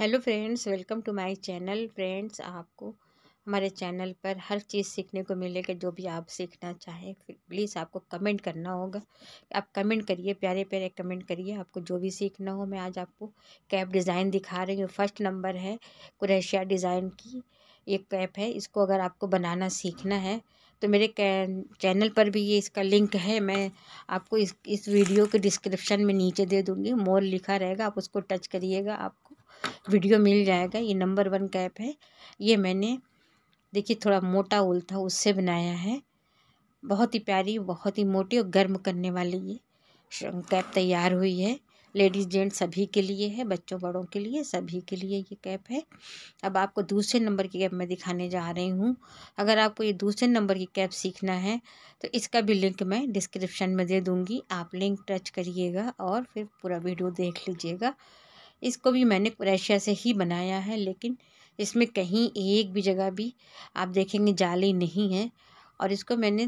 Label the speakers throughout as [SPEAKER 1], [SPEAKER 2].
[SPEAKER 1] hello friends welcome to my channel friends आपको हमारे channel पर हर चीज़ सीखने को मिलेगा जो भी आप सीखना चाहें प्लीज़ आपको कमेंट करना होगा आप कमेंट करिए प्यारे प्यारे कमेंट करिए आपको जो भी सीखना हो मैं आज आपको कैप डिज़ाइन दिखा रही हूँ फर्स्ट नंबर है कुरेशिया डिज़ाइन की एक कैप है इसको अगर आपको बनाना सीखना है तो मेरे चैनल पर भी ये इसका लिंक है मैं आपको इस इस वीडियो के डिस्क्रिप्शन में नीचे दे दूँगी मोर लिखा रहेगा आप उसको टच करिएगा आप वीडियो मिल जाएगा ये नंबर वन कैप है ये मैंने देखिए थोड़ा मोटा उल था उससे बनाया है बहुत ही प्यारी बहुत ही मोटी और गर्म करने वाली ये कैप तैयार हुई है लेडीज़ जेंट्स सभी के लिए है बच्चों बड़ों के लिए सभी के लिए ये कैप है अब आपको दूसरे नंबर की कैप मैं दिखाने जा रही हूँ अगर आपको ये दूसरे नंबर की कैप सीखना है तो इसका भी लिंक मैं डिस्क्रिप्शन में दे दूँगी आप लिंक टच करिएगा और फिर पूरा वीडियो देख लीजिएगा इसको भी मैंने क्रेशिया से ही बनाया है लेकिन इसमें कहीं एक भी जगह भी आप देखेंगे जाली नहीं है और इसको मैंने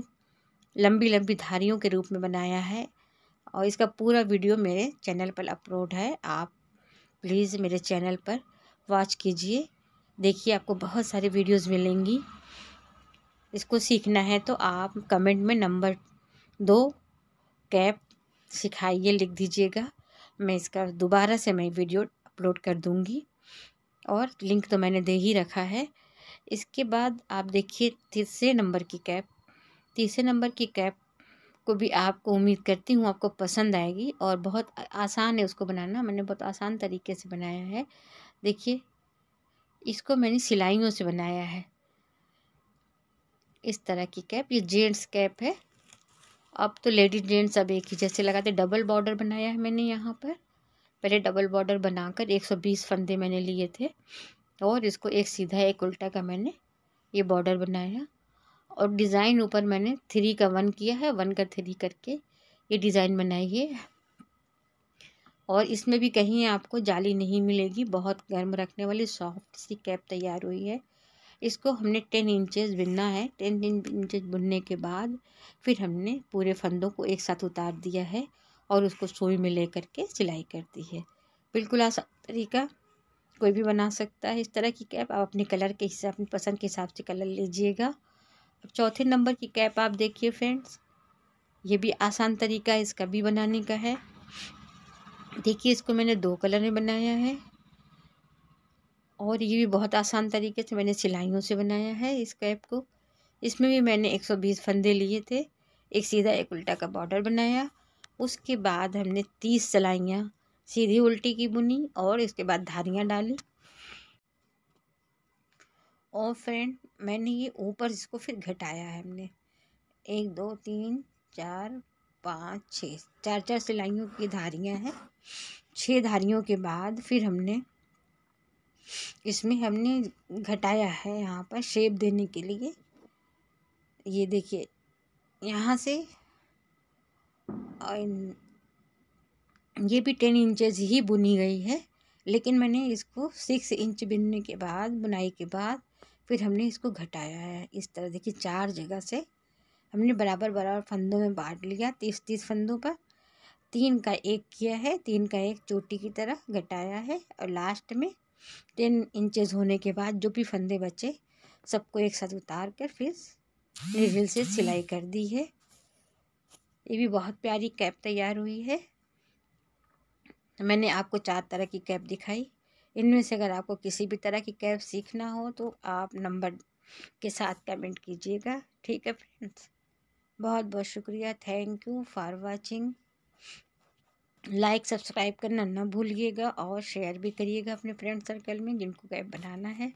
[SPEAKER 1] लंबी लंबी धारियों के रूप में बनाया है और इसका पूरा वीडियो मेरे चैनल पर अपलोड है आप प्लीज़ मेरे चैनल पर वॉच कीजिए देखिए आपको बहुत सारी वीडियोस मिलेंगी इसको सीखना है तो आप कमेंट में नंबर दो कैप सिखाइए लिख दीजिएगा मैं इसका दोबारा से मैं वीडियो अपलोड कर दूँगी और लिंक तो मैंने दे ही रखा है इसके बाद आप देखिए तीसरे नंबर की कैप तीसरे नंबर की कैप को भी आपको उम्मीद करती हूँ आपको पसंद आएगी और बहुत आसान है उसको बनाना मैंने बहुत आसान तरीके से बनाया है देखिए इसको मैंने सिलाइयों से बनाया है इस तरह की कैप ये जेंट्स कैप है अब तो लेडीज जेंट्स अब एक ही जैसे लगाते डबल बॉर्डर बनाया है मैंने यहाँ पर पहले डबल बॉर्डर बनाकर 120 फंदे मैंने लिए थे और इसको एक सीधा एक उल्टा का मैंने ये बॉर्डर बनाया और डिज़ाइन ऊपर मैंने थ्री का वन किया है वन का थ्री करके ये डिज़ाइन बनाई है और इसमें भी कहीं आपको जाली नहीं मिलेगी बहुत गर्म रखने वाली सॉफ्ट सी कैप तैयार हुई है इसको हमने टेन इंचेस बुनना है टेन इंचेस बुनने के बाद फिर हमने पूरे फंदों को एक साथ उतार दिया है और उसको सुई में ले करके सिलाई कर दी है बिल्कुल आसान तरीका कोई भी बना सकता है इस तरह की कैप आप अपने कलर के हिसाब अपनी पसंद के हिसाब से कलर लीजिएगा अब चौथे नंबर की कैप आप देखिए फ्रेंड्स ये भी आसान तरीका इसका भी बनाने का है देखिए इसको मैंने दो कलर में बनाया है और ये भी बहुत आसान तरीके से मैंने सिलाइयों से बनाया है इस कैप को इसमें भी मैंने 120 फंदे लिए थे एक सीधा एक उल्टा का बॉर्डर बनाया उसके बाद हमने तीस सिलाइयाँ सीधी उल्टी की बुनी और इसके बाद धारियाँ डाली और फ्रेंड मैंने ये ऊपर इसको फिर घटाया है हमने एक दो तीन चार पाँच छः चार चार सिलाइयों की धारियाँ हैं छः धारियों के बाद फिर हमने इसमें हमने घटाया है यहाँ पर शेप देने के लिए ये देखिए यहाँ से ये भी टेन इंचज़ ही बुनी गई है लेकिन मैंने इसको सिक्स इंच बुनने के बाद बुनाई के बाद फिर हमने इसको घटाया है इस तरह देखिए चार जगह से हमने बराबर बराबर फंदों में बांट लिया तीस तीस फंदों पर तीन का एक किया है तीन का एक चोटी की तरह घटाया है और लास्ट में टेन इंचेस होने के बाद जो भी फंदे बचे सबको एक साथ उतार कर फिर निजिल से सिलाई कर दी है ये भी बहुत प्यारी कैप तैयार हुई है मैंने आपको चार तरह की कैप दिखाई इनमें से अगर आपको किसी भी तरह की कैप सीखना हो तो आप नंबर के साथ कमेंट कीजिएगा ठीक है फ्रेंड्स बहुत बहुत शुक्रिया thank you for watching like subscribe करना ना भूलिएगा और शेयर भी करिएगा अपने फ्रेंड सर्कल में जिनको कैप बनाना है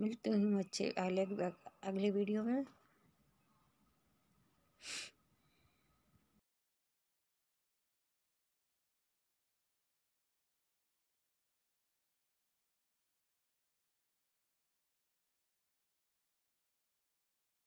[SPEAKER 1] मिलते हूँ अच्छे अगले अगले वीडियो में